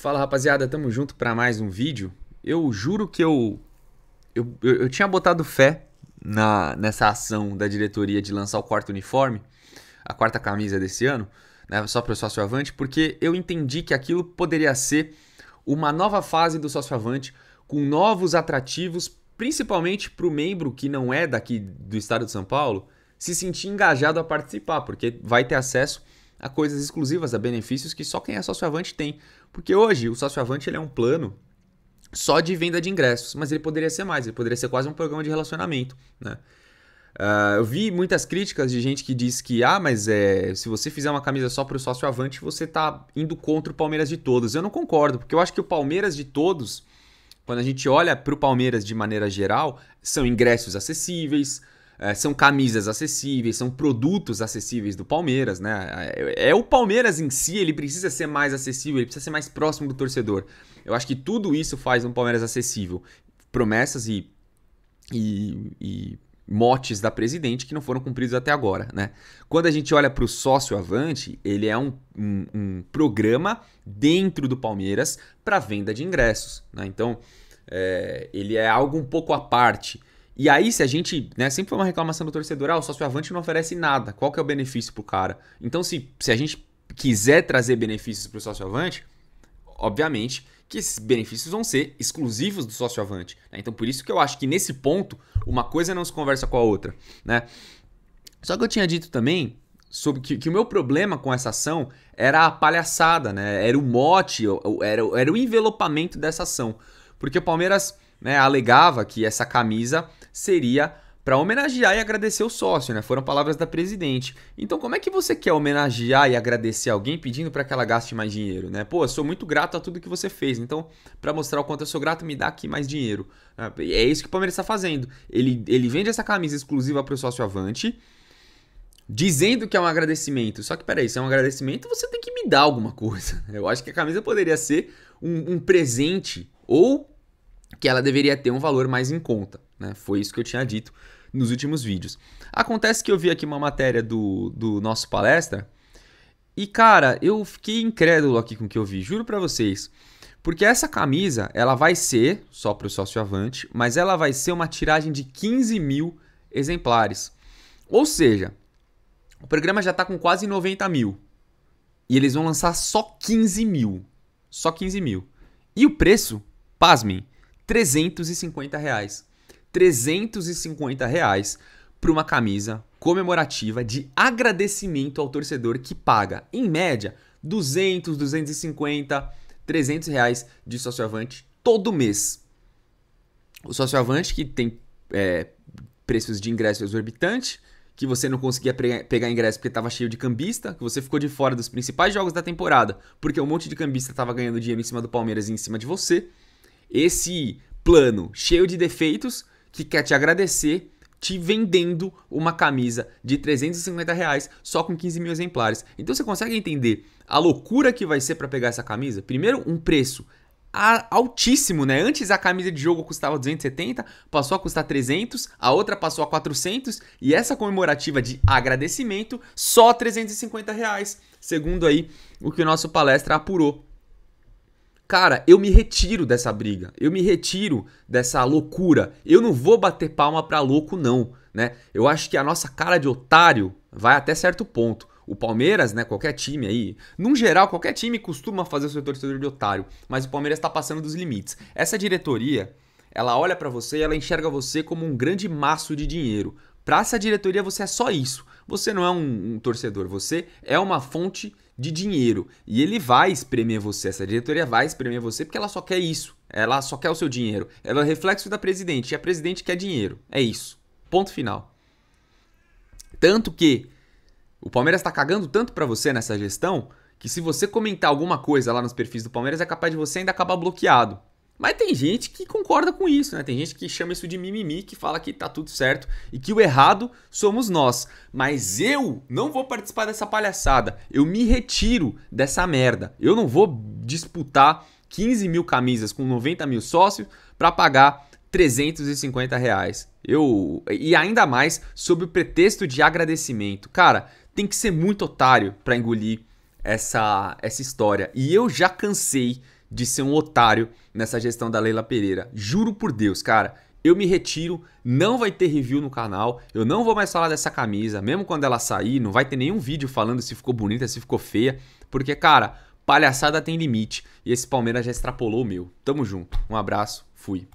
Fala rapaziada, tamo junto para mais um vídeo. Eu juro que eu, eu eu, eu tinha botado fé na nessa ação da diretoria de lançar o quarto uniforme, a quarta camisa desse ano, né, só para o sócio avante, porque eu entendi que aquilo poderia ser uma nova fase do sócio avante com novos atrativos, principalmente para o membro que não é daqui do estado de São Paulo, se sentir engajado a participar, porque vai ter acesso a coisas exclusivas, a benefícios que só quem é sócio avante tem porque hoje o sócio-avante é um plano só de venda de ingressos, mas ele poderia ser mais, ele poderia ser quase um programa de relacionamento, né? Uh, eu vi muitas críticas de gente que diz que, ah, mas é, se você fizer uma camisa só para o sócio avante, você está indo contra o Palmeiras de todos. Eu não concordo, porque eu acho que o Palmeiras de todos, quando a gente olha para o Palmeiras de maneira geral, são ingressos acessíveis, é, são camisas acessíveis, são produtos acessíveis do Palmeiras, né? É, é, o Palmeiras em si, ele precisa ser mais acessível, ele precisa ser mais próximo do torcedor. Eu acho que tudo isso faz um Palmeiras acessível. Promessas e, e, e motes da presidente que não foram cumpridos até agora, né? Quando a gente olha para o sócio Avante, ele é um, um, um programa dentro do Palmeiras para venda de ingressos, né? Então, é, ele é algo um pouco à parte. E aí, se a gente, né, sempre foi uma reclamação do torcedor, ah, o sócio avante não oferece nada, qual que é o benefício pro cara? Então, se, se a gente quiser trazer benefícios pro sócio avante, obviamente que esses benefícios vão ser exclusivos do sócio avante. Né? Então, por isso que eu acho que nesse ponto, uma coisa não se conversa com a outra, né? Só que eu tinha dito também sobre que, que, o meu problema com essa ação era a palhaçada, né? Era o mote, era, era o envelopamento dessa ação. Porque o Palmeiras né, alegava que essa camisa seria para homenagear e agradecer o sócio, né? Foram palavras da presidente. Então, como é que você quer homenagear e agradecer alguém pedindo para que ela gaste mais dinheiro, né? Pô, eu sou muito grato a tudo que você fez, então, para mostrar o quanto eu sou grato, me dá aqui mais dinheiro. Ah, é isso que o Palmeiras está fazendo. Ele, ele vende essa camisa exclusiva para o sócio Avante, dizendo que é um agradecimento. Só que, peraí, se é um agradecimento, você tem que me dar alguma coisa. Né? Eu acho que a camisa poderia ser um, um presente ou que ela deveria ter um valor mais em conta. Né? Foi isso que eu tinha dito nos últimos vídeos. Acontece que eu vi aqui uma matéria do, do nosso palestra e, cara, eu fiquei incrédulo aqui com o que eu vi, juro para vocês. Porque essa camisa, ela vai ser, só para o sócio avante, mas ela vai ser uma tiragem de 15 mil exemplares. Ou seja, o programa já está com quase 90 mil. E eles vão lançar só 15 mil. Só 15 mil. E o preço, pasmem, 350 reais. 350 reais para uma camisa comemorativa de agradecimento ao torcedor que paga, em média, 200, 250, 300 reais de sócio-avante todo mês. O sócio-avante que tem é, preços de ingresso exorbitante, que você não conseguia pegar ingresso porque estava cheio de cambista, que você ficou de fora dos principais jogos da temporada, porque um monte de cambista estava ganhando dinheiro em cima do Palmeiras e em cima de você esse plano cheio de defeitos que quer te agradecer te vendendo uma camisa de 350 reais só com 15 mil exemplares. Então você consegue entender a loucura que vai ser para pegar essa camisa? Primeiro, um preço altíssimo, né? Antes a camisa de jogo custava 270, passou a custar 300, a outra passou a 400 e essa comemorativa de agradecimento só 350 reais, segundo aí o que o nosso palestra apurou cara, eu me retiro dessa briga, eu me retiro dessa loucura. Eu não vou bater palma pra louco, não. Né? Eu acho que a nossa cara de otário vai até certo ponto. O Palmeiras, né, qualquer time aí, num geral, qualquer time costuma fazer o seu torcedor de otário, mas o Palmeiras está passando dos limites. Essa diretoria, ela olha para você e ela enxerga você como um grande maço de dinheiro. Para essa diretoria, você é só isso. Você não é um, um torcedor, você é uma fonte de dinheiro. E ele vai espremer você, essa diretoria vai espremer você porque ela só quer isso. Ela só quer o seu dinheiro. Ela é reflexo da presidente e a presidente quer dinheiro. É isso. Ponto final. Tanto que o Palmeiras está cagando tanto para você nessa gestão que se você comentar alguma coisa lá nos perfis do Palmeiras é capaz de você ainda acabar bloqueado. Mas tem gente que concorda com isso, né? Tem gente que chama isso de mimimi, que fala que tá tudo certo e que o errado somos nós. Mas eu não vou participar dessa palhaçada. Eu me retiro dessa merda. Eu não vou disputar 15 mil camisas com 90 mil sócios para pagar 350 reais. Eu, e ainda mais sob o pretexto de agradecimento. Cara, tem que ser muito otário para engolir essa, essa história. E eu já cansei de ser um otário nessa gestão da Leila Pereira. Juro por Deus, cara. Eu me retiro, não vai ter review no canal, eu não vou mais falar dessa camisa, mesmo quando ela sair, não vai ter nenhum vídeo falando se ficou bonita, se ficou feia, porque, cara, palhaçada tem limite e esse Palmeiras já extrapolou o meu. Tamo junto, um abraço, fui.